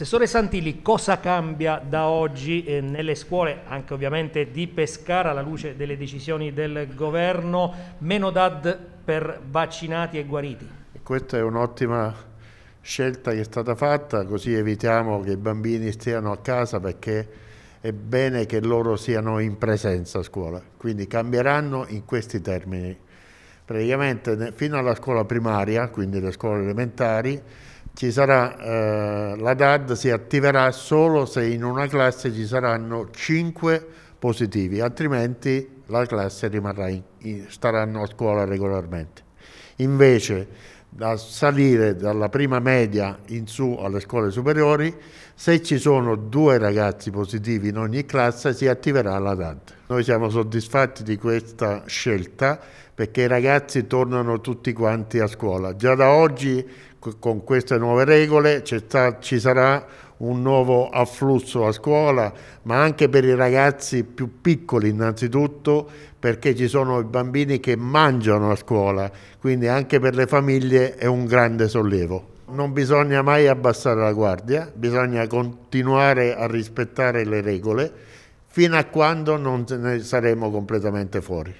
Assessore Santilli, cosa cambia da oggi eh, nelle scuole, anche ovviamente di Pescara, alla luce delle decisioni del governo, meno DAD per vaccinati e guariti? questa è un'ottima scelta che è stata fatta, così evitiamo che i bambini stiano a casa perché è bene che loro siano in presenza a scuola, quindi cambieranno in questi termini. Praticamente fino alla scuola primaria, quindi le scuole elementari, ci sarà, eh, la DAD si attiverà solo se in una classe ci saranno 5 positivi, altrimenti la classe rimarrà in, in, staranno a scuola regolarmente. Invece da salire dalla prima media in su alle scuole superiori, se ci sono due ragazzi positivi in ogni classe si attiverà la DAD. Noi siamo soddisfatti di questa scelta perché i ragazzi tornano tutti quanti a scuola. Già da oggi con queste nuove regole sta, ci sarà un nuovo afflusso a scuola, ma anche per i ragazzi più piccoli innanzitutto, perché ci sono i bambini che mangiano a scuola, quindi anche per le famiglie è un grande sollievo. Non bisogna mai abbassare la guardia, bisogna continuare a rispettare le regole fino a quando non ne saremo completamente fuori.